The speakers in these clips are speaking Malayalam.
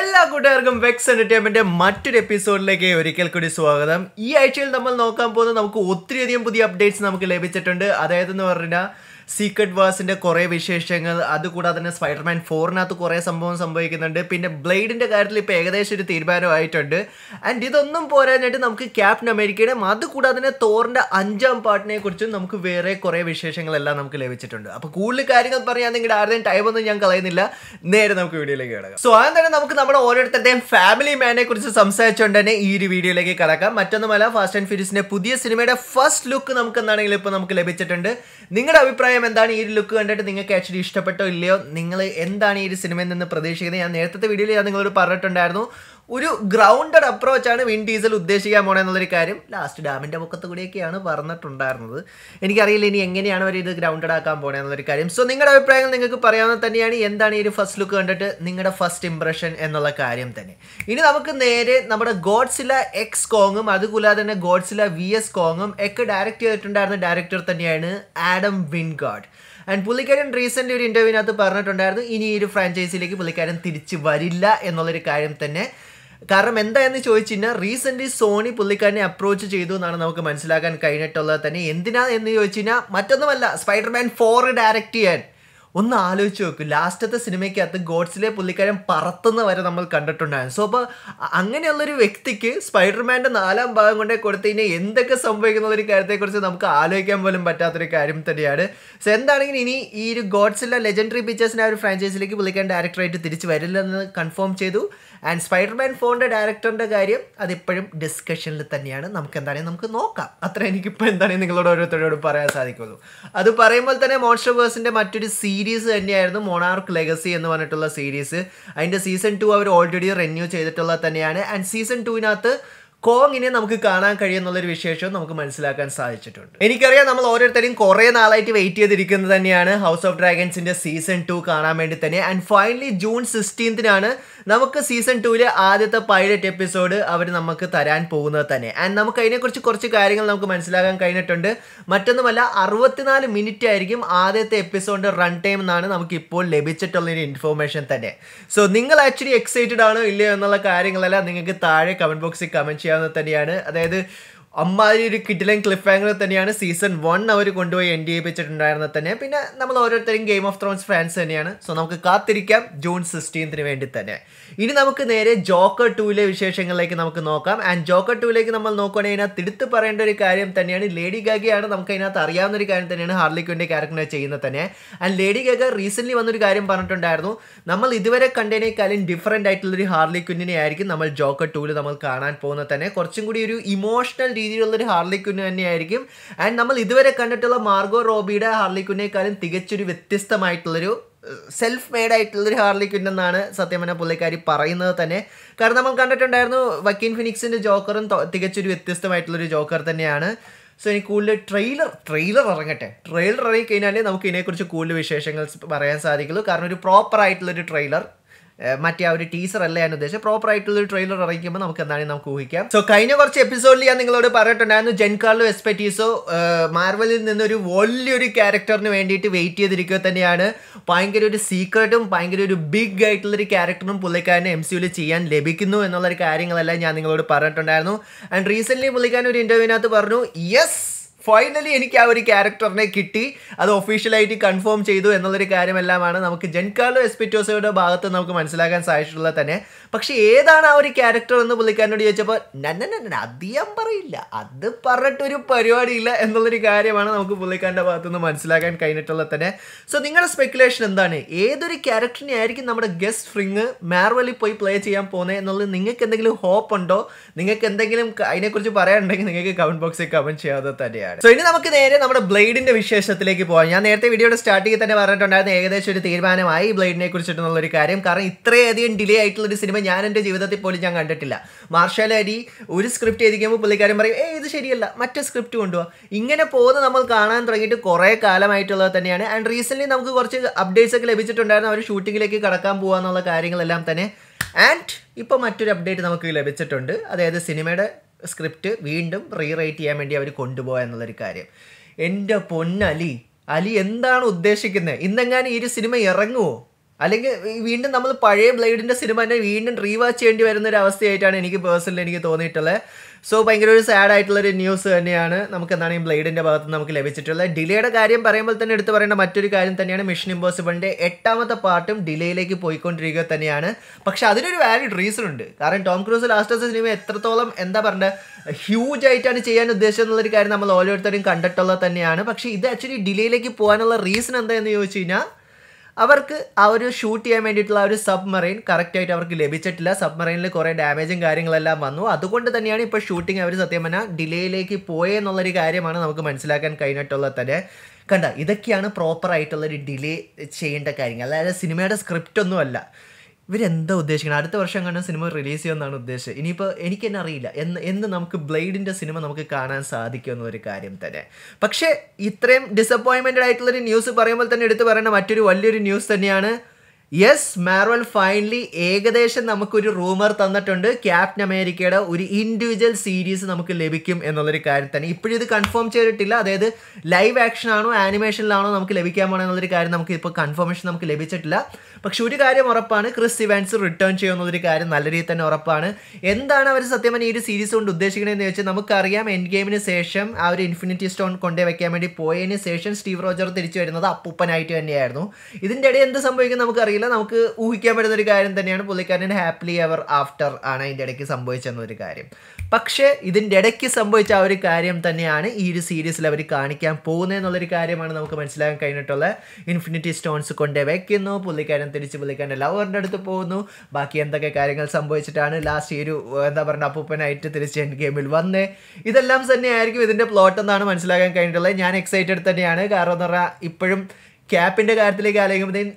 എല്ലാ കൂട്ടുകാർക്കും വെക്സ് എന്റർടൈൻമെന്റ് മറ്റൊരു എപ്പിസോഡിലേക്ക് ഒരിക്കൽ കൂടി സ്വാഗതം ഈ ആഴ്ചയിൽ നമ്മൾ നോക്കാൻ പോകുന്നത് നമുക്ക് ഒത്തിരിയധികം പുതിയ അപ്ഡേറ്റ്സ് നമുക്ക് ലഭിച്ചിട്ടുണ്ട് അതായത് എന്ന് പറഞ്ഞാൽ സീക്രട്ട് വേഴ്സിൻ്റെ കുറേ വിശേഷങ്ങൾ അതുകൂടാതെ തന്നെ സ്പൈഡർമാൻ ഫോറിനകത്ത് കുറേ സംഭവം സംഭവിക്കുന്നുണ്ട് പിന്നെ ബ്ലേഡിൻ്റെ കാര്യത്തിൽ ഇപ്പോൾ ഏകദേശം ഒരു തീരുമാനമായിട്ടുണ്ട് ആൻഡ് ഇതൊന്നും പോരാഞ്ഞിട്ട് നമുക്ക് ക്യാപ്റ്റൻ അമേരിക്കയുടെ അതുകൂടാതെ തന്നെ തോറിൻ്റെ അഞ്ചാം പാട്ടിനെ കുറിച്ചും നമുക്ക് വേറെ കുറേ വിശേഷങ്ങളെല്ലാം നമുക്ക് ലഭിച്ചിട്ടുണ്ട് അപ്പോൾ കൂടുതൽ കാര്യങ്ങൾ പറയാൻ നിങ്ങളുടെ ആരുടെയും ടൈമൊന്നും ഞാൻ കളയുന്നില്ല നേരെ നമുക്ക് വീഡിയോയിലേക്ക് കിടക്കാം സോ ആദ്യം തന്നെ നമുക്ക് നമ്മുടെ ഓരോരുത്തരുടെയും ഫാമിലി മാനെ കുറിച്ച് സംസാരിച്ചുകൊണ്ട് തന്നെ ഈ ഒരു വീഡിയോയിലേക്ക് കിടക്കാം മറ്റൊന്നുമല്ല ഫാസ്റ്റ് ആൻഡ് ഫ്യൂരിയസിൻ്റെ പുതിയ സിനിമയുടെ ഫസ്റ്റ് ലുക്ക് നമുക്ക് എന്താണെങ്കിലും ഇപ്പോൾ നമുക്ക് ലഭിച്ചിട്ടുണ്ട് നിങ്ങളുടെ അഭിപ്രായം എന്താണ് ഈ ഒരു ലുക്ക് കണ്ടിട്ട് നിങ്ങൾക്ക് ആക്ച്വലി ഇഷ്ടപ്പെട്ടോ ഇല്ലയോ നിങ്ങൾ എന്താണ് ഈ ഒരു സിനിമയിൽ നിന്ന് പ്രതീക്ഷിക്കുന്നത് ഞാൻ നേരത്തെ വീഡിയോയിൽ ഞാൻ നിങ്ങളോട് പറഞ്ഞിട്ടുണ്ടായിരുന്നു ഒരു ഗ്രൗണ്ടഡ് അപ്രോച്ചാണ് വിൻ ഡീസൽ ഉദ്ദേശിക്കാൻ പോണെന്നുള്ളൊരു കാര്യം ലാസ്റ്റ് ഡാമിൻ്റെ മുഖത്ത് കൂടിയൊക്കെയാണ് പറഞ്ഞിട്ടുണ്ടായിരുന്നത് എനിക്കറിയില്ല ഇനി എങ്ങനെയാണ് അവർ ഇത് ഗ്രൗണ്ടഡ് ആക്കാൻ പോണെന്നുള്ളൊരു കാര്യം സോ നിങ്ങളുടെ അഭിപ്രായങ്ങൾ നിങ്ങൾക്ക് പറയാവുന്നത് തന്നെയാണ് എന്താണ് ഈ ഒരു ഫസ്റ്റ് ലുക്ക് കണ്ടിട്ട് നിങ്ങളുടെ ഫസ്റ്റ് ഇംപ്രഷൻ എന്നുള്ള കാര്യം തന്നെ ഇനി നമുക്ക് നേരെ നമ്മുടെ ഗോഡ്സില എക്സ് കോങ്ങും അതുകൂടാതെ തന്നെ ഗോഡ്സില വി എസ് കോങ്ങും ഒക്കെ ഡയറക്റ്റ് ചെയ്തിട്ടുണ്ടായിരുന്ന ഡയറക്ടർ തന്നെയാണ് ആഡം വിൻഗാഡ് ആൻഡ് പുള്ളിക്കാരൻ റീസെൻ്റ് ഒരു ഇൻ്റർവ്യൂവിനകത്ത് പറഞ്ഞിട്ടുണ്ടായിരുന്നു ഇനി ഈ ഒരു ഫ്രാഞ്ചൈസിയിലേക്ക് പുള്ളിക്കാരൻ തിരിച്ച് വരില്ല എന്നുള്ളൊരു കാര്യം തന്നെ കാരണം എന്തായെന്ന് ചോദിച്ചു കഴിഞ്ഞാൽ റീസെന്റ് സോണി പുള്ളിക്കാരനെ അപ്രോച്ച് ചെയ്തു എന്നാണ് നമുക്ക് മനസ്സിലാക്കാൻ കഴിഞ്ഞിട്ടുള്ളത് തന്നെ എന്തിനാ എന്ന് ചോദിച്ചു കഴിഞ്ഞാൽ മറ്റൊന്നുമല്ല സ്പൈഡർമാൻ ഫോർ ഡയറക്റ്റ് ചെയ്യാൻ ഒന്ന് ആലോചിച്ച് നോക്കൂ ലാസ്റ്റത്തെ സിനിമയ്ക്കകത്ത് ഗോഡ്സിലെ പുള്ളിക്കാരൻ പറത്തുന്ന വരെ നമ്മൾ കണ്ടിട്ടുണ്ടായിരുന്നു സോ അപ്പോൾ അങ്ങനെയുള്ളൊരു വ്യക്തിക്ക് സ്പൈഡർമാൻ്റെ നാലാം ഭാഗം കൊണ്ടേ കൊടുത്തു കഴിഞ്ഞാൽ എന്തൊക്കെ സംഭവിക്കുന്ന ഒരു കാര്യത്തെക്കുറിച്ച് നമുക്ക് ആലോചിക്കാൻ പോലും പറ്റാത്തൊരു കാര്യം തന്നെയാണ് സോ എന്താണെങ്കിലും ഇനി ഈ ഒരു ഗോഡ്സിലെ ലെജൻഡറി പിക്ചേഴ്സിനെ ആ ഒരു ഫ്രാഞ്ചൈസിലേക്ക് പുള്ളിക്കാൻ ഡയറക്ടറായിട്ട് തിരിച്ച് വരില്ലെന്ന് കൺഫേം ചെയ്തു ആൻഡ് സ്പൈഡർമാൻ ഫോണിൻ്റെ ഡയറക്ടറിൻ്റെ കാര്യം അതിപ്പോഴും ഡിസ്കഷനിൽ തന്നെയാണ് നമുക്ക് എന്താണെങ്കിലും നമുക്ക് നോക്കാം അത്ര എനിക്കിപ്പോൾ എന്താണെങ്കിലും നിങ്ങളോട് ഓരോരുത്തരോട് പറയാൻ സാധിക്കുള്ളൂ അത് പറയുമ്പോൾ തന്നെ മോൺസ്റ്റർ വേഴ്സിൻ്റെ മറ്റൊരു സീരീസ് സീരീസ് തന്നെയായിരുന്നു മൊണാർക്ക് ലെഗസി എന്ന് പറഞ്ഞിട്ടുള്ള സീരീസ് അതിൻ്റെ സീസൺ ടു അവർ ഓൾറെഡി റെന്യൂ ചെയ്തിട്ടുള്ള തന്നെയാണ് ആൻഡ് സീസൺ ടുവിനകത്ത് കോങ്ങിനെ നമുക്ക് കാണാൻ കഴിയുന്നുള്ളൊരു വിശേഷവും നമുക്ക് മനസ്സിലാക്കാൻ സാധിച്ചിട്ടുണ്ട് എനിക്കറിയാം നമ്മൾ ഓരോരുത്തരും കുറേ നാളായിട്ട് വെയിറ്റ് ചെയ്തിരിക്കുന്നത് തന്നെയാണ് ഹൗസ് ഓഫ് ഡ്രാഗൺസിൻ്റെ സീസൺ ടു കാണാൻ വേണ്ടി തന്നെ ആൻഡ് ഫൈനലി ജൂൺ സിക്സ്റ്റീൻത്തിനാണ് നമുക്ക് സീസൺ ടൂവിലെ ആദ്യത്തെ പൈലറ്റ് എപ്പിസോഡ് അവർ നമുക്ക് തരാൻ പോകുന്നത് തന്നെ ആൻഡ് നമുക്ക് അതിനെക്കുറിച്ച് കുറച്ച് കാര്യങ്ങൾ നമുക്ക് മനസ്സിലാക്കാൻ കഴിഞ്ഞിട്ടുണ്ട് മറ്റൊന്നുമല്ല അറുപത്തിനാല് മിനിറ്റ് ആയിരിക്കും ആദ്യത്തെ എപ്പിസോഡിൻ്റെ റൺ ടൈം എന്നാണ് നമുക്ക് ഇപ്പോൾ ലഭിച്ചിട്ടുള്ള ഇൻഫോർമേഷൻ തന്നെ സോ നിങ്ങൾ ആക്ച്വലി എക്സൈറ്റഡ് ആണോ ഇല്ലയോ എന്നുള്ള കാര്യങ്ങളെല്ലാം നിങ്ങൾക്ക് താഴെ കമൻറ്റ് ബോക്സിൽ കമൻറ്റ് ചെയ്യാവുന്നത് തന്നെയാണ് അതായത് അമ്മാതിരി ഒരു കിഡിലൻ ക്ലിഫ് ആംഗിൾ തന്നെയാണ് സീസൺ വൺ അവർ കൊണ്ടുപോയി എൻഡ് ചെയ്യിപ്പിച്ചിട്ടുണ്ടായിരുന്നത് തന്നെ പിന്നെ നമ്മൾ ഓരോരുത്തരും ഗെയിം ഓഫ് ത്രോൺസ് ഫാൻസ് തന്നെയാണ് സോ നമുക്ക് കാത്തിരിക്കാം ജൂൺ സിക്സ്റ്റീൻത്തിന് വേണ്ടി തന്നെ ഇനി നമുക്ക് നേരെ ജോക്കർ ടൂവിലെ വിശേഷങ്ങളിലേക്ക് നമുക്ക് നോക്കാം ആൻഡ് ജോക്കർ ടൂവിലേക്ക് നമ്മൾ നോക്കുകയാണെങ്കിൽ അതിനകത്ത് എടുത്ത് പറയേണ്ട ഒരു കാര്യം തന്നെയാണ് ലേഡി ഗാഗയാണ് നമുക്ക് അതിനകത്ത് അറിയാവുന്ന ഒരു കാര്യം തന്നെയാണ് ഹാർലിക്വിൻ്റെ ക്യാരക്ടറിനെ ചെയ്യുന്നത് തന്നെ ആൻഡ് ലേഡി ഗാഗ റീസെൻ്റ്ലി വന്നൊരു കാര്യം പറഞ്ഞിട്ടുണ്ടായിരുന്നു നമ്മൾ ഇതുവരെ കണ്ടതിനേക്കാളും ഡിഫറെൻ്റ് ആയിട്ടുള്ളൊരു ഹാർലിക്വിന്നിനെ ആയിരിക്കും നമ്മൾ ജോക്കർ ടൂവിൽ നമ്മൾ കാണാൻ പോകുന്നത് തന്നെ കുറച്ചും കൂടി ഒരു ഇമോഷണൽ രീതിയിലുള്ളൊരു കുന്നു തന്നെയായിരിക്കും ആൻഡ് നമ്മൾ ഇതുവരെ കണ്ടിട്ടുള്ള മാർഗോ റോബിയുടെ കുന്നേക്കാളും തികച്ചൊരു വ്യത്യസ്തമായിട്ടുള്ളൊരു സെൽഫ് മെയ്ഡ് ആയിട്ടുള്ളൊരു ഹാർലി ക്വിൻ എന്നാണ് സത്യമന പുള്ളിക്കാരി പറയുന്നത് തന്നെ കാരണം നമ്മൾ കണ്ടിട്ടുണ്ടായിരുന്നു വക്കീൻ ഫിനിക്സിൻ്റെ ജോക്കറും തികച്ചൊരു വ്യത്യസ്തമായിട്ടുള്ളൊരു ജോക്കർ തന്നെയാണ് സോ എനിക്ക് കൂടുതൽ ട്രെയിലർ ട്രെയിലർ ഇറങ്ങട്ടെ ട്രെയിലർ ഇറങ്ങിക്കഴിഞ്ഞാൽ നമുക്ക് ഇതിനെക്കുറിച്ച് കൂടുതൽ വിശേഷങ്ങൾ പറയാൻ സാധിക്കുള്ളൂ കാരണം ഒരു പ്രോപ്പർ ആയിട്ടുള്ളൊരു ട്രെയിലർ മറ്റേ ആ ഒരു ടീസർ അല്ല ഞാൻ ഉദ്ദേശിച്ചത് പ്രോപ്പർ ആയിട്ടുള്ള ഒരു ട്രെയിലർ ഇറങ്ങിക്കുമ്പോൾ നമുക്ക് എന്താണെങ്കിലും നമുക്ക് ഊഹിക്കാം സോ കഴിഞ്ഞ കുറച്ച് എപ്പിസോഡിൽ ഞാൻ നിങ്ങളോട് പറഞ്ഞിട്ടുണ്ടായിരുന്നു ജെൻകാർലോ എസ്പെറ്റീസോ മാർവലിൽ നിന്നൊരു വലിയൊരു ക്യാരക്ടറിന് വേണ്ടിയിട്ട് വെയിറ്റ് ചെയ്തിരിക്കുക തന്നെയാണ് ഭയങ്കര ഒരു സീക്രട്ടും ഭയങ്കര ഒരു ബിഗ് ആയിട്ടുള്ളൊരു ക്യാരക്ടറും പുള്ളിക്കാരനെ എം സിയിൽ ചെയ്യാൻ ലഭിക്കുന്നു എന്നുള്ളൊരു കാര്യങ്ങളെല്ലാം ഞാൻ നിങ്ങളോട് പറഞ്ഞിട്ടുണ്ടായിരുന്നു ആൻഡ് റീസെൻ്റ്ലി പുള്ളിക്കാരൻ ഒരു ഇൻ്റർവ്യൂവിനകത്ത് പറഞ്ഞു യെസ് ഫൈനലി എനിക്ക് ആ ഒരു ക്യാരക്ടറിനെ കിട്ടി അത് ഒഫീഷ്യലായിട്ട് കൺഫേം ചെയ്തു എന്നുള്ളൊരു കാര്യമെല്ലാമാണ് നമുക്ക് ജെൻകാർലോ എസ്പിറ്റോസോയുടെ ഭാഗത്ത് നമുക്ക് മനസ്സിലാക്കാൻ സാധിച്ചിട്ടുള്ളത് തന്നെ പക്ഷേ ഏതാണ് ആ ഒരു ക്യാരക്ടർ എന്ന് പുള്ളിക്കാരനോട് ചോദിച്ചപ്പോൾ നന്ന അധികം പറയില്ല അത് പറഞ്ഞിട്ടൊരു പരിപാടിയില്ല എന്നുള്ളൊരു കാര്യമാണ് നമുക്ക് പുള്ളിക്കാരൻ്റെ നിന്ന് മനസ്സിലാക്കാൻ കഴിഞ്ഞിട്ടുള്ളത് തന്നെ സോ നിങ്ങളുടെ സ്പെക്കുലേഷൻ എന്താണ് ഏതൊരു ക്യാരക്ടറിനെ ആയിരിക്കും നമ്മുടെ ഗസ്റ്റ് ഫ്രിങ് മാർവലിൽ പോയി പ്ലേ ചെയ്യാൻ പോകുന്നത് എന്നുള്ളത് നിങ്ങൾക്ക് എന്തെങ്കിലും ഹോപ്പ് ഉണ്ടോ നിങ്ങൾക്ക് എന്തെങ്കിലും അതിനെക്കുറിച്ച് പറയാനുണ്ടെങ്കിൽ നിങ്ങൾക്ക് കമൻറ്റ് ബോക്സിൽ കമൻറ്റ് ചെയ്യാതെ തന്നെയാണ് തന്നെയാണ് സോ ഇനി നമുക്ക് നേരെ നമ്മുടെ ബ്ലേഡിന്റെ വിശേഷത്തിലേക്ക് പോകാം ഞാൻ നേരത്തെ വീഡിയോയുടെ സ്റ്റാർട്ടിങ്ങിൽ തന്നെ പറഞ്ഞിട്ടുണ്ടായിരുന്നു ഏകദേശം ഒരു തീരുമാനമായി ബ്ലേഡിനെ കുറിച്ചിട്ടുള്ള ഒരു കാര്യം കാരണം ഇത്രയധികം ഡിലേ ആയിട്ടുള്ള ഒരു സിനിമ ഞാൻ എന്റെ ജീവിതത്തിൽ പോലും ഞാൻ കണ്ടിട്ടില്ല മാർഷൽ അരി ഒരു സ്ക്രിപ്റ്റ് എഴുതിക്കുമ്പോൾ പുള്ളിക്കാരൻ പറയും ഏ ഇത് ശരിയല്ല മറ്റേ സ്ക്രിപ്റ്റ് കൊണ്ടുപോകാം ഇങ്ങനെ പോകുന്ന നമ്മൾ കാണാൻ തുടങ്ങിയിട്ട് കുറേ കാലമായിട്ടുള്ളത് തന്നെയാണ് ആൻഡ് റീസെന്റ് നമുക്ക് കുറച്ച് അപ്ഡേറ്റ്സ് ഒക്കെ ലഭിച്ചിട്ടുണ്ടായിരുന്നു അവർ ഷൂട്ടിങ്ങിലേക്ക് കടക്കാൻ പോകാന്നുള്ള കാര്യങ്ങളെല്ലാം തന്നെ ആൻഡ് ഇപ്പോൾ മറ്റൊരു അപ്ഡേറ്റ് നമുക്ക് ലഭിച്ചിട്ടുണ്ട് അതായത് സിനിമയുടെ സ്ക്രിപ്റ്റ് വീണ്ടും റീറൈറ്റ് ചെയ്യാൻ വേണ്ടി അവർ കൊണ്ടുപോകുക എന്നുള്ളൊരു കാര്യം എൻ്റെ പൊന്നലി അലി എന്താണ് ഉദ്ദേശിക്കുന്നത് ഇന്നെങ്ങാനും ഈ ഒരു സിനിമ ഇറങ്ങുമോ അല്ലെങ്കിൽ വീണ്ടും നമ്മൾ പഴയ ബ്ലേഡിൻ്റെ സിനിമ തന്നെ വീണ്ടും റീവാച്ച് ചെയ്യേണ്ടി വരുന്ന ഒരു അവസ്ഥയായിട്ടാണ് എനിക്ക് പേഴ്സണലി എനിക്ക് തോന്നിയിട്ടുള്ളത് സോ ഭയങ്കര ഒരു സാഡ് ആയിട്ടുള്ള ഒരു ന്യൂസ് തന്നെയാണ് നമുക്ക് എന്താണ് ഈ ബ്ലേഡിൻ്റെ ഭാഗത്ത് നമുക്ക് ലഭിച്ചിട്ടുള്ളത് ഡിലേയുടെ കാര്യം പറയുമ്പോൾ തന്നെ എടുത്തു പറയേണ്ട മറ്റൊരു കാര്യം തന്നെയാണ് മിഷൻ ഇമ്പോസിബിളിൻ്റെ എട്ടാമത്തെ പാർട്ടും ഡിലേയിലേക്ക് പോയിക്കൊണ്ടിരിക്കുക തന്നെയാണ് പക്ഷേ അതിനൊരു വാലിഡ് റീസൺ ഉണ്ട് കാരണം ടോം ക്രൂസ് ലാസ്റ്റ് സിനിമ എത്രത്തോളം എന്താ പറയുക ഹ്യൂജ് ആയിട്ടാണ് ചെയ്യാൻ എന്നുള്ളൊരു കാര്യം നമ്മൾ ഓരോരുത്തരും കണ്ടിട്ടുള്ളത് തന്നെയാണ് പക്ഷേ ഇത് ആക്ച്വലി ഡിലേയിലേക്ക് പോകാനുള്ള റീസൺ എന്താണെന്ന് ചോദിച്ചു കഴിഞ്ഞാൽ അവർക്ക് ആ ഒരു ഷൂട്ട് ചെയ്യാൻ വേണ്ടിയിട്ടുള്ള ഒരു സബ്മറൈൻ കറക്റ്റായിട്ട് അവർക്ക് ലഭിച്ചിട്ടില്ല സബ്മറൈനിൽ കുറേ ഡാമേജും കാര്യങ്ങളെല്ലാം വന്നു അതുകൊണ്ട് തന്നെയാണ് ഇപ്പോൾ ഷൂട്ടിംഗ് അവർ സത്യം പറഞ്ഞാൽ ഡിലേയിലേക്ക് പോയെന്നുള്ളൊരു കാര്യമാണ് നമുക്ക് മനസ്സിലാക്കാൻ കഴിഞ്ഞിട്ടുള്ളത് തന്നെ കണ്ട ഇതൊക്കെയാണ് പ്രോപ്പറായിട്ടുള്ളൊരു ഡിലേ ചെയ്യേണ്ട കാര്യങ്ങൾ അതായത് സിനിമയുടെ സ്ക്രിപ്റ്റ് ഒന്നുമല്ല ഇവരെന്താ ഉദ്ദേശിക്കുന്നത് അടുത്ത വർഷം കണ്ട സിനിമ റിലീസ് ചെയ്യുമെന്നാണ് ഉദ്ദേശം ഇനിയിപ്പോൾ എനിക്ക് തന്നെ അറിയില്ല എന്ന് എന്ന് നമുക്ക് ബ്ലേഡിൻ്റെ സിനിമ നമുക്ക് കാണാൻ സാധിക്കുമെന്ന ഒരു കാര്യം തന്നെ പക്ഷേ ഇത്രയും ഡിസപ്പോയിൻമെൻറ്റഡ് ആയിട്ടുള്ളൊരു ന്യൂസ് പറയുമ്പോൾ തന്നെ എടുത്തു പറയുന്ന മറ്റൊരു വലിയൊരു ന്യൂസ് തന്നെയാണ് യെസ് മാർവൽ ഫൈനലി ഏകദേശം നമുക്കൊരു റൂമർ തന്നിട്ടുണ്ട് ക്യാപ്റ്റൻ അമേരിക്കയുടെ ഒരു ഇൻഡിവിജ്വൽ സീരീസ് നമുക്ക് ലഭിക്കും എന്നുള്ളൊരു കാര്യം തന്നെ ഇപ്പോഴും ഇത് കൺഫേം ചെയ്തിട്ടില്ല അതായത് ലൈവ് ആക്ഷൻ ആണോ ആനിമേഷനിലാണോ നമുക്ക് ലഭിക്കാൻ പോകണം എന്നുള്ളൊരു കാര്യം നമുക്ക് ഇപ്പോൾ കൺഫർമേഷൻ നമുക്ക് ലഭിച്ചിട്ടില്ല പക്ഷെ ഒരു കാര്യം ഉറപ്പാണ് ക്രിസ് ഇവാൻസ് റിട്ടേൺ ചെയ്യുമെന്നുള്ളൊരു കാര്യം നല്ല രീതിയിൽ തന്നെ ഉറപ്പാണ് എന്താണ് അവർ സത്യം ഈ ഒരു സീരീസ് കൊണ്ട് ഉദ്ദേശിക്കണമെന്ന് ചോദിച്ചാൽ നമുക്കറിയാം എൻ ഗെയിമിന് ശേഷം ആ ഒരു ഇൻഫിനിറ്റി സ്റ്റോൺ കൊണ്ടേ വെക്കാൻ വേണ്ടി പോയതിന് ശേഷം സ്റ്റീവ് റോജർ തിരിച്ചു വരുന്നത് അപ്പൂപ്പനായിട്ട് തന്നെയായിരുന്നു ഇതിൻ്റെ ഇടയിൽ എന്ത് സംഭവിക്കും നമുക്കറിയില്ല തന്നെ നമുക്ക് ഊഹിക്കാൻ പറ്റുന്ന ഒരു കാര്യം തന്നെയാണ് പുള്ളിക്കാരൻ ഹാപ്പിലി അവർ ആഫ്റ്റർ ആണ് അതിൻ്റെ ഇടയ്ക്ക് സംഭവിച്ചെന്നൊരു കാര്യം പക്ഷേ ഇതിൻ്റെ ഇടയ്ക്ക് സംഭവിച്ച ആ ഒരു കാര്യം തന്നെയാണ് ഈ ഒരു സീരീസിൽ അവർ കാണിക്കാൻ പോകുന്നതെന്നുള്ളൊരു കാര്യമാണ് നമുക്ക് മനസ്സിലാക്കാൻ കഴിഞ്ഞിട്ടുള്ള ഇൻഫിനിറ്റി സ്റ്റോൺസ് കൊണ്ട് വയ്ക്കുന്നു പുള്ളിക്കാരൻ തിരിച്ച് പുള്ളിക്കാരൻ്റെ ലവറിൻ്റെ അടുത്ത് പോകുന്നു ബാക്കി എന്തൊക്കെ കാര്യങ്ങൾ സംഭവിച്ചിട്ടാണ് ലാസ്റ്റ് ഈ ഒരു എന്താ പറയുക അപ്പൂപ്പനായിട്ട് തിരിച്ച് എൻ ഗെയിമിൽ വന്നേ ഇതെല്ലാം തന്നെയായിരിക്കും ഇതിൻ്റെ പ്ലോട്ട് എന്നാണ് മനസ്സിലാക്കാൻ കഴിഞ്ഞിട്ടുള്ളത് ഞാൻ എക്സൈറ്റഡ് തന്നെയാണ് കാരണം എന്ന് പറഞ്ഞാൽ ഇപ്പോഴും ക്യാപ്പിൻ്റെ കാര്യത്തിലേക്ക് ആലോചിക്കുമ്പോഴത്തേക്കും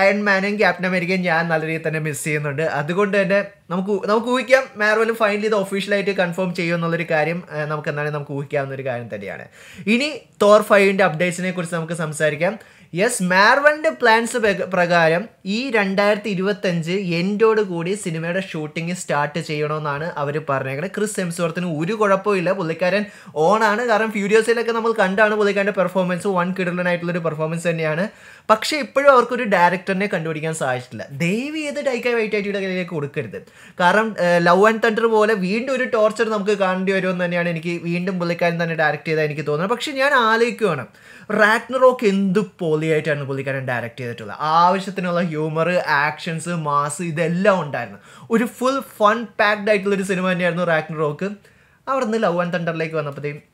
അയൺമാനും ക്യാപ്റ്റൻ അമേരിക്കയും ഞാൻ നല്ല രീതിയിൽ തന്നെ മിസ് ചെയ്യുന്നുണ്ട് അതുകൊണ്ട് തന്നെ നമുക്ക് നമുക്ക് ഊഹിക്കാം മാർവൽ ഫൈനലി ഇത് ഒഫീഷ്യലായിട്ട് കൺഫേം ചെയ്യും എന്നുള്ളൊരു കാര്യം നമുക്ക് എന്താണെങ്കിൽ നമുക്ക് ഊഹിക്കാവുന്ന ഒരു കാര്യം തന്നെയാണ് ഇനി തോർ ഫൈവിൻ്റെ അപ്ഡേറ്റ്സിനെ കുറിച്ച് നമുക്ക് സംസാരിക്കാം യെസ് മാർവലിൻ്റെ പ്ലാൻസ് പ്രകാരം ഈ രണ്ടായിരത്തി അഞ്ച് എൻഡോട് കൂടി സിനിമയുടെ ഷൂട്ടിംഗ് സ്റ്റാർട്ട് ചെയ്യണമെന്നാണ് അവർ പറഞ്ഞേക്കുന്നത് ക്രിസ് എംസ്വർത്തിന് ഒരു കുഴപ്പമില്ല പുള്ളിക്കാരൻ ഓണാണ് കാരണം ഫ്യൂരിയോസിലൊക്കെ നമ്മൾ കണ്ടാണ് പുള്ളിക്കാരൻ്റെ പെർഫോമൻസ് വൺ ഒരു പെർഫോമൻസ് തന്നെയാണ് പക്ഷേ ഇപ്പോഴും അവർക്കൊരു ഡയറക്ടറിനെ കണ്ടുപിടിക്കാൻ സാധിച്ചിട്ടില്ല ഏത് ചെയ്ത് വൈറ്റ് ആയിട്ടിയുടെ കയ്യിലേക്ക് കൊടുക്കരുത് കാരണം ലവ് ആൻഡ് തണ്ടർ പോലെ വീണ്ടും ഒരു ടോർച്ചർ നമുക്ക് കാണേണ്ടി വരുമെന്ന് തന്നെയാണ് എനിക്ക് വീണ്ടും പുള്ളിക്കാരൻ തന്നെ ഡയറക്റ്റ് ചെയ്താൽ എനിക്ക് തോന്നുന്നത് പക്ഷേ ഞാൻ ആലോചിക്കുകയാണ് റാഗ്നറോക്ക് എന്ത് പോലെ പുള്ളിയായിട്ടാണ് പുള്ളിക്കാരൻ ഡയറക്റ്റ് ചെയ്തിട്ടുള്ളത് ആവശ്യത്തിനുള്ള ഹ്യൂമർ ആക്ഷൻസ് മാസ് ഇതെല്ലാം ഉണ്ടായിരുന്നു ഒരു ഫുൾ ഫൺ പാക്ഡ് ആയിട്ടുള്ളൊരു സിനിമ തന്നെയായിരുന്നു റാക്കിൻ റോക്ക് അവിടെ നിന്ന് ലവ് ആൻഡ് തണ്ടറിലേക്ക് വന്നപ്പോഴത്തേക്കും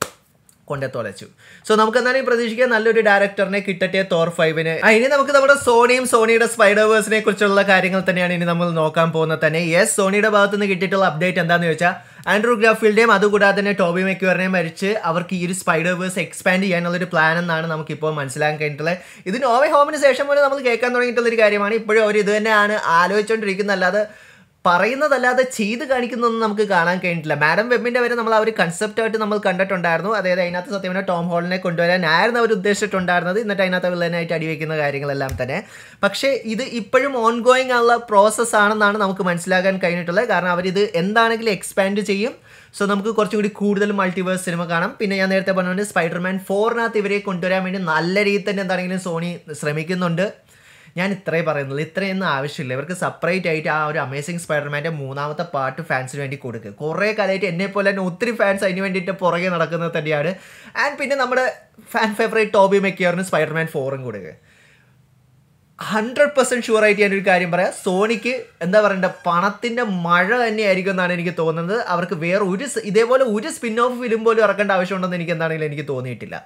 കൊണ്ടേ തൊലച്ചു സോ നമുക്ക് എന്തായാലും പ്രതീക്ഷിക്കാം നല്ലൊരു ഡയറക്ടറിനെ കിട്ടട്ടെ തോർ ഫൈവിന് ഇനി നമുക്ക് നമ്മുടെ സോണിയും സോണിയുടെ സ്പൈഡേവേഴ്സിനെ കുറിച്ചുള്ള കാര്യങ്ങൾ തന്നെയാണ് ഇനി നമ്മൾ നോക്കാൻ പോകുന്നത് തന്നെ യെസ് സോണിയുടെ ഭാഗത്ത് നിന്ന് കിട്ടിയിട്ടുള്ള അപ്ഡേറ്റ് എന്താന്ന് ചോദിച്ചാൽ ആൻഡ്രൂ ഗ്രാഫിൽഡേയും അതുകൂടാതെ തന്നെ ടോബി മെക്യൂറിനെയും മരിച്ച് അവർക്ക് ഈ ഒരു സ്പൈഡർ വേഴ്സ് എക്സ്പാൻഡ് ചെയ്യാനുള്ളൊരു പ്ലാൻ എന്നാണ് നമുക്കിപ്പോൾ മനസ്സിലാക്കാൻ കഴിഞ്ഞിട്ടുള്ളത് ഇത് നോവേ ഹോമിന് ശേഷം പോലും നമ്മൾ കേൾക്കാൻ തുടങ്ങിയിട്ടുള്ളൊരു കാര്യമാണ് ഇപ്പോഴും അവർ ഇത് തന്നെയാണ് ആലോചിച്ചുകൊണ്ടിരിക്കുന്നത് അല്ലാതെ പറയുന്നതല്ലാതെ ചെയ്ത് കാണിക്കുന്നതൊന്നും നമുക്ക് കാണാൻ കഴിഞ്ഞിട്ടില്ല മാഡം വെബിൻ്റെ വരെ നമ്മൾ ആ ഒരു കൺസെപ്റ്റായിട്ട് നമ്മൾ കണ്ടിട്ടുണ്ടായിരുന്നു അതായത് അതിനകത്ത് സത്യം പറഞ്ഞാൽ ടോം ഹോളിനെ കൊണ്ടുവരാനായിരുന്നു അവർ ഉദ്ദേശിച്ചിട്ടുണ്ടായിരുന്നത് എന്നിട്ട് അതിനകത്ത് വില്ലനായിട്ട് അടിവയ്ക്കുന്ന കാര്യങ്ങളെല്ലാം തന്നെ പക്ഷേ ഇത് ഇപ്പോഴും ഓൺ ഗോയിങ് ഉള്ള പ്രോസസ്സ് ആണെന്നാണ് നമുക്ക് മനസ്സിലാക്കാൻ കഴിഞ്ഞിട്ടുള്ളത് കാരണം അവരിത് എന്താണെങ്കിലും എക്സ്പാൻഡ് ചെയ്യും സോ നമുക്ക് കുറച്ചുകൂടി കൂടുതൽ മൾട്ടിവേഴ്സ് സിനിമ കാണാം പിന്നെ ഞാൻ നേരത്തെ പറഞ്ഞുകൊണ്ട് സ്പൈഡർമാൻ ഫോറിനകത്ത് ഇവരെ കൊണ്ടുവരാൻ വേണ്ടി നല്ല രീതിയിൽ തന്നെ എന്താണെങ്കിലും സോണി ശ്രമിക്കുന്നുണ്ട് ഞാൻ ഇത്രേ പറയുന്നത് ഇത്രയൊന്നും ആവശ്യമില്ല ഇവർക്ക് സെപ്പറേറ്റ് ആയിട്ട് ആ ഒരു അമേസിങ് സ്പൈഡർമാൻ്റെ മൂന്നാമത്തെ പാർട്ട് ഫാൻസിന് വേണ്ടി കൊടുക്കുക കുറേ കാലമായിട്ട് എന്നെ പോലെ തന്നെ ഒത്തിരി ഫാൻസ് അതിന് വേണ്ടിയിട്ട് പുറകെ നടക്കുന്നത് തന്നെയാണ് ആൻഡ് പിന്നെ നമ്മുടെ ഫാൻ ഫേവറേറ്റ് ടോബി മെക്കിയറിന് സ്പൈഡർമാൻ ഫോറും കൊടുക്കുക ഹൺഡ്രഡ് പെർസെൻറ്റ് ഷുവർ ആയിട്ട് ഞാനൊരു കാര്യം പറയാം സോണിക്ക് എന്താ പറയണ്ട പണത്തിൻ്റെ മഴ തന്നെ ആയിരിക്കും എന്നാണ് എനിക്ക് തോന്നുന്നത് അവർക്ക് വേറെ ഒരു ഇതേപോലെ ഒരു സ്പിൻ ഓഫ് ഫിലിം പോലും ഇറക്കേണ്ട ആവശ്യമുണ്ടെന്ന് എനിക്ക് എന്താണെങ്കിലും എനിക്ക് തോന്നിയിട്ടില്ല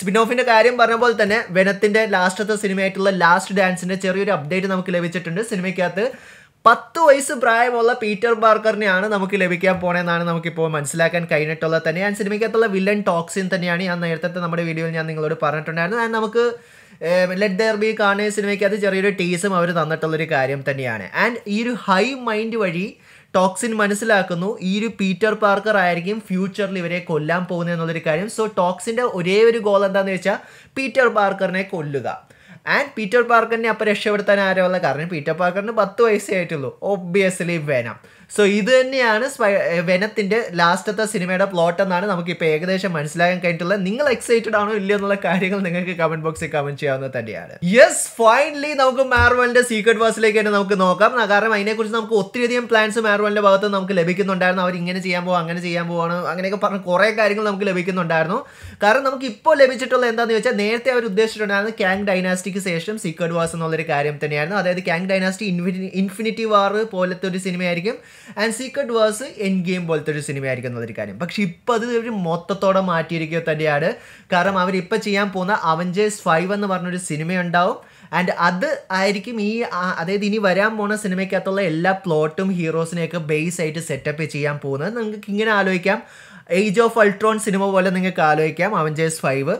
സ്പിൻ ഓഫിൻ്റെ കാര്യം പറഞ്ഞ പോലെ തന്നെ വെനത്തിൻ്റെ ലാസ്റ്റത്തെ സിനിമയായിട്ടുള്ള ലാസ്റ്റ് ഡാൻസിൻ്റെ ചെറിയൊരു അപ്ഡേറ്റ് നമുക്ക് ലഭിച്ചിട്ടുണ്ട് സിനിമയ്ക്കകത്ത് പത്ത് വയസ്സ് പ്രായമുള്ള പീറ്റർ ബാർക്കറിനെയാണ് നമുക്ക് ലഭിക്കാൻ പോണേന്നാണ് നമുക്കിപ്പോൾ മനസ്സിലാക്കാൻ കഴിഞ്ഞിട്ടുള്ളത് തന്നെ ഞാൻ സിനിമയ്ക്കകത്തുള്ള വില്ലൻ ടോക്സിൻ തന്നെയാണ് ഞാൻ നേരത്തെ നമ്മുടെ വീഡിയോയിൽ ഞാൻ നിങ്ങളോട് പറഞ്ഞിട്ടുണ്ടായിരുന്നു ആൻഡ് നമുക്ക് ലെഡ് ഡെയർ ബി കാണേ അത് ചെറിയൊരു ടീസും അവർ തന്നിട്ടുള്ളൊരു കാര്യം തന്നെയാണ് ആൻഡ് ഈ ഒരു ഹൈ മൈൻഡ് വഴി ടോക്സിൻ മനസ്സിലാക്കുന്നു ഈ ഒരു പീറ്റർ പാർക്കർ ആയിരിക്കും ഫ്യൂച്ചറിൽ ഇവരെ കൊല്ലാൻ പോകുന്നത് എന്നുള്ളൊരു കാര്യം സോ ടോക്സിൻ്റെ ഒരേ ഒരു ഗോൾ എന്താണെന്ന് വെച്ചാൽ പീറ്റർ പാർക്കറിനെ കൊല്ലുക ആൻഡ് പീറ്റർ പാർക്കറിനെ അപ്പം രക്ഷപ്പെടുത്താൻ ആരുമല്ല കാരണം പീറ്റർ പാർക്കറിന് പത്ത് വയസ്സേ ആയിട്ടുള്ളൂ ഒബ്വിയസ്ലി വേണം സോ ഇത് തന്നെയാണ് സ്പൈ വെനത്തിൻ്റെ ലാസ്റ്റത്തെ സിനിമയുടെ പ്ലോട്ട് എന്നാണ് നമുക്കിപ്പോൾ ഏകദേശം മനസ്സിലാക്കാൻ കഴിഞ്ഞിട്ടുള്ളത് നിങ്ങൾ എക്സൈറ്റഡ് ആണോ ഇല്ലയോ എന്നുള്ള കാര്യങ്ങൾ നിങ്ങൾക്ക് കമന്റ് ബോക്സിൽ കമന്റ് ചെയ്യാവുന്നത് തന്നെയാണ് യെസ് ഫൈനലി നമുക്ക് മാർവലിൻ്റെ സീക്രട്ട് വേഴ്സിലേക്ക് തന്നെ നമുക്ക് നോക്കാം കാരണം അതിനെക്കുറിച്ച് നമുക്ക് ഒത്തിരിയധികം പ്ലാൻസ് മാർവലിൻ്റെ ഭാഗത്ത് നമുക്ക് ലഭിക്കുന്നുണ്ടായിരുന്നു അവർ ഇങ്ങനെ ചെയ്യാൻ പോകും അങ്ങനെ ചെയ്യാൻ പോവാണ് അങ്ങനെയൊക്കെ പറഞ്ഞ് കുറേ കാര്യങ്ങൾ നമുക്ക് ലഭിക്കുന്നുണ്ടായിരുന്നു കാരണം നമുക്ക് ഇപ്പോൾ ലഭിച്ചിട്ടുള്ള എന്താണെന്ന് വെച്ചാൽ നേരത്തെ അവർ ഉദ്ദേശിച്ചിട്ടുണ്ടായിരുന്നു ക്യാങ് ഡൈനാസ്റ്റിക്ക് ശേഷം സീക്രട്ട് വാസ് എന്നുള്ളൊരു കാര്യം തന്നെയായിരുന്നു അതായത് ക്യാങ് ഡൈനാസ്റ്റി ഇൻഫിനിറ്റി വാർ പോലത്തെ ഒരു സിനിമയായിരിക്കും and Secret Wars Endgame പോലത്തെ ഒരു സിനിമയായിരിക്കും എന്നുള്ളൊരു കാര്യം പക്ഷെ ഇപ്പോൾ അത് ഇവർ മൊത്തത്തോടെ മാറ്റിയിരിക്കുക തന്നെയാണ് കാരണം അവരിപ്പോൾ ചെയ്യാൻ പോകുന്ന അവഞ്ചേഴ്സ് ഫൈവ് എന്ന് പറഞ്ഞൊരു സിനിമയുണ്ടാവും ആൻഡ് അത് ആയിരിക്കും ഈ അതായത് ഇനി വരാൻ പോകുന്ന സിനിമയ്ക്കകത്തുള്ള എല്ലാ പ്ലോട്ടും ഹീറോസിനെയൊക്കെ ബേസ് ആയിട്ട് സെറ്റപ്പ് ചെയ്യാൻ പോകുന്നത് നിങ്ങൾക്ക് ഇങ്ങനെ ആലോചിക്കാം ഏജ് ഓഫ് അൾട്രോൺ സിനിമ പോലെ നിങ്ങൾക്ക് ആലോചിക്കാം അവഞ്ചേഴ്സ് ഫൈവ്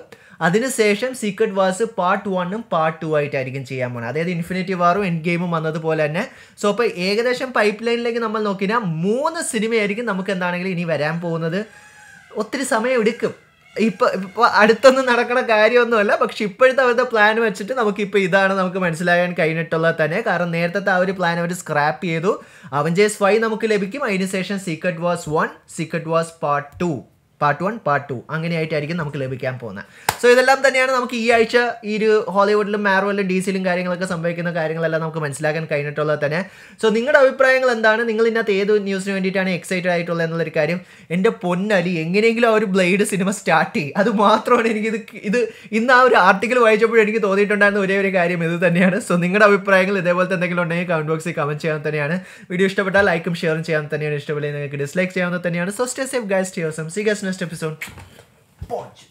അതിനുശേഷം സീക്രട്ട് വാർസ് പാർട്ട് വണ്ണും പാർട്ട് ടു ആയിട്ടായിരിക്കും ചെയ്യാൻ പോകുന്നത് അതായത് ഇൻഫിനിറ്റി വാറും എൻഡ് ഗെയിമും വന്നതുപോലെ തന്നെ സോ അപ്പോൾ ഏകദേശം പൈപ്പ് ലൈനിലേക്ക് നമ്മൾ നോക്കിയാൽ മൂന്ന് സിനിമയായിരിക്കും നമുക്ക് എന്താണെങ്കിലും ഇനി വരാൻ പോകുന്നത് ഒത്തിരി സമയം എടുക്കും ഇപ്പം ഇപ്പോൾ അടുത്തൊന്നും നടക്കണ കാര്യമൊന്നുമല്ല പക്ഷെ ഇപ്പോഴത്തെ അവരുടെ പ്ലാൻ വെച്ചിട്ട് നമുക്കിപ്പോൾ ഇതാണ് നമുക്ക് മനസ്സിലാകാൻ കഴിഞ്ഞിട്ടുള്ളത് തന്നെ കാരണം നേരത്തെ ആ ഒരു പ്ലാൻ അവർ സ്ക്രാപ്പ് ചെയ്തു അവഞ്ചേഴ്സ് ഫൈവ് നമുക്ക് ലഭിക്കും അതിനുശേഷം secret wars one secret wars part two part one part two അങ്ങനെയായിട്ടായിരിക്കും നമുക്ക് ലഭിക്കാൻ പോകുന്നത് സോ ഇതെല്ലാം തന്നെയാണ് നമുക്ക് ഈ ആഴ്ച ഈ ഒരു ഹോളിവുഡിലും മാർവലിലും ഡീസിലും കാര്യങ്ങളൊക്കെ സംഭവിക്കുന്ന കാര്യങ്ങളെല്ലാം നമുക്ക് മനസ്സിലാക്കാൻ കഴിഞ്ഞിട്ടുള്ളത് തന്നെ സോ നിങ്ങളുടെ അഭിപ്രായങ്ങൾ എന്താണ് നിങ്ങൾ ഇന്നത്തെ ഏത് ന്യൂസിന് വേണ്ടിയിട്ടാണ് എക്സൈറ്റഡ് ആയിട്ടുള്ളത് എന്നുള്ളൊരു കാര്യം എൻ്റെ പൊന്നലി എങ്ങനെയെങ്കിലും ആ ഒരു ബ്ലേഡ് സിനിമ സ്റ്റാർട്ട് ചെയ്യും അത് മാത്രമാണ് എനിക്കിത് ഇത് ഇന്ന് ആ ഒരു ആർട്ടിക്കിൾ വായിച്ചപ്പോഴും എനിക്ക് തോന്നിയിട്ടുണ്ടായിരുന്ന ഒരേ ഒരു കാര്യം ഇത് തന്നെയാണ് സോ നിങ്ങളുടെ അഭിപ്രായങ്ങൾ ഇതേപോലെ എന്തെങ്കിലും ഉണ്ടെങ്കിൽ കമൻറ്റ് ബോക്സിൽ കമൻറ്റ് ചെയ്യാൻ തന്നെയാണ് വീഡിയോ ഇഷ്ടപ്പെട്ടാൽ ലൈക്കും ഷെയറും ചെയ്യാൻ തന്നെയാണ് ഇഷ്ടപ്പെട്ടാൽ നിങ്ങൾക്ക് ഡിസ്ലൈക്ക് ചെയ്യാവുന്ന തന്നെയാണ് സോ സ്റ്റേ സേഫ് ഗൈസ് ടിയോസം സി ഗസ് este episode. Pode.